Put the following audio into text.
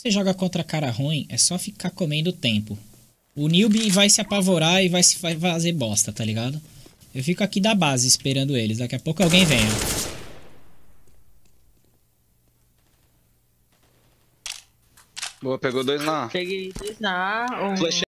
Você joga contra cara ruim, é só ficar comendo tempo. O Newbie vai se apavorar e vai se vai fazer bosta, tá ligado? Eu fico aqui da base esperando eles. Daqui a pouco alguém venha. Boa, pegou dois na. Peguei dois na. Um...